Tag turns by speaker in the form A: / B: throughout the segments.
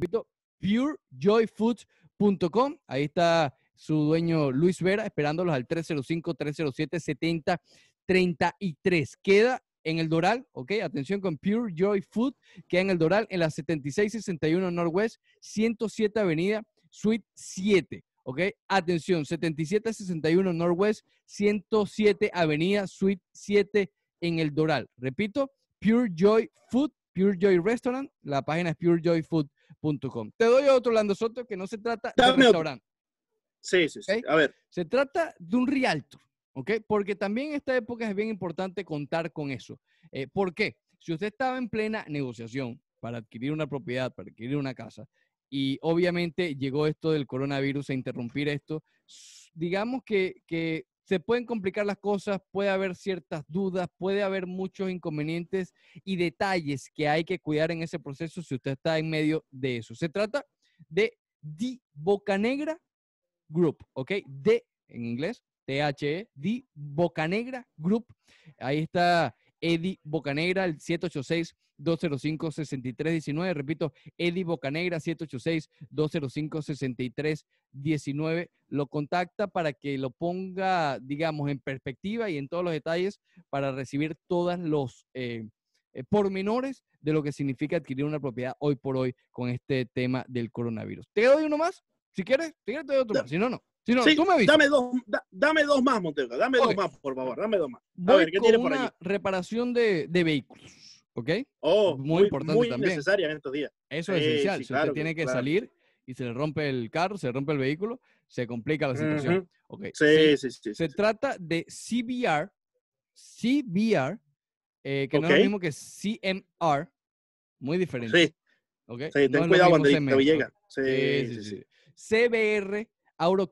A: repito, purejoyfood.com. Ahí está su dueño Luis Vera esperándolos al 305-307-7033. Queda en el Doral, ¿ok? Atención con Pure Joy Food, queda en el Doral, en la 7661 Northwest, 107 Avenida, Suite 7. ¿ok? Atención, 7761 Northwest, 107 Avenida, Suite 7 en el Doral. Repito, Pure Joy Food Pure Joy Restaurant, la página es purejoyfood.com. Te doy otro, Lando Soto, que no se trata de un restaurante. Sí, sí, sí. A ver. Se trata de un rialto, ¿ok? Porque también en esta época es bien importante contar con eso. Eh, ¿Por qué? Si usted estaba en plena negociación para adquirir una propiedad, para adquirir una casa, y obviamente llegó esto del coronavirus a interrumpir esto, digamos que, que se pueden complicar las cosas, puede haber ciertas dudas, puede haber muchos inconvenientes y detalles que hay que cuidar en ese proceso si usted está en medio de eso. Se trata de The Bocanegra Group, ¿ok? D en inglés, T-H-E, The Bocanegra Group. Ahí está Eddie Bocanegra al 786-205-6319. Repito, Eddie Bocanegra 786-205-6319. Lo contacta para que lo ponga, digamos, en perspectiva y en todos los detalles para recibir todos los eh, eh, pormenores de lo que significa adquirir una propiedad hoy por hoy con este tema del coronavirus. ¿Te doy uno más? Si quieres, si te doy otro más. Si no, no. Sí, Dame dos, dame dos más, Montego. Dame dos más, por favor. Dame dos más. A ver, ¿qué tiene por ahí Reparación de, de, vehículos. ¿Ok? Oh, muy, importante muy también. en estos días. Eso es esencial. si usted tiene que salir y se le rompe el carro, se le rompe el vehículo, se complica la situación. okay. sí, sí, sí, Se trata de CBR, CBR, eh, que no es lo mismo que CMR, muy diferente. Sí. ten cuidado cuando te llega. sí, sí, sí, CBR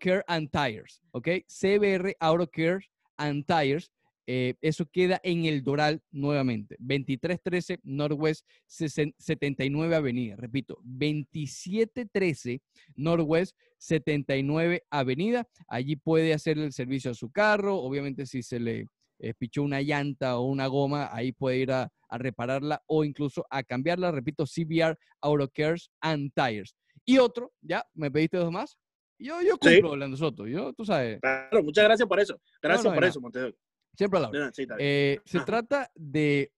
A: Care and Tires, ¿ok? CBR Care and Tires. Eh, eso queda en el Doral nuevamente, 2313 Northwest 79 Avenida. Repito, 2713 Northwest 79 Avenida. Allí puede hacer el servicio a su carro. Obviamente, si se le eh, pichó una llanta o una goma, ahí puede ir a, repararla o incluso a cambiarla. Repito, CBR Auto Cares and Tires. Y otro, ya, me pediste dos más. Yo, yo cumplo, hablando Yo, tú sabes. Claro, muchas gracias por eso. Gracias por eso, Montejo. Siempre a la eh, se trata de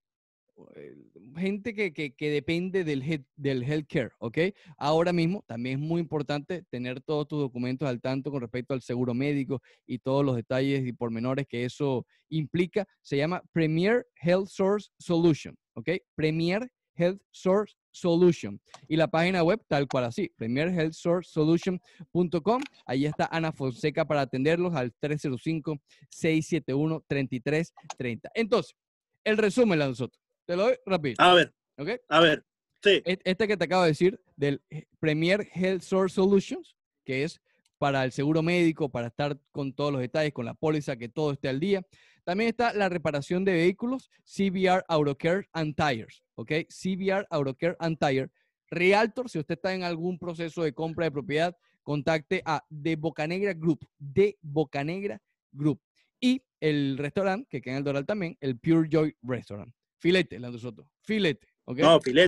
A: eh, gente que, depende del, del healthcare, ¿ok? Ahora mismo también es muy importante tener todos tus documentos al tanto con respecto al seguro médico y todos los detalles y pormenores que eso implica. Se llama Premier Health Source Solution, ¿ok? Premier Health Source Solution. Y la página web, tal cual así, premierhealthsourcesolution.com. Ahí está Ana Fonseca para atenderlos al 305-671-3330. Entonces, el resumen, nosotros Te lo doy rápido. A ver. ¿Okay? A ver. Sí. E-, este que te acabo de decir del Premier Health Source Solutions, que es para el seguro médico, para estar con todos los detalles, con la póliza, que todo esté al día. También está la reparación de vehículos, CBR Autocare and Tires. ¿ok? CBR, Autocare and Tire. Realtor, si usted está en algún proceso de compra de propiedad, contacte a The Bocanegra Group, The Bocanegra Group. Y el restaurante, que queda en el Doral también, el Pure Joy Restaurant. Filete, de Soto, filete. ¿okay? No, filete.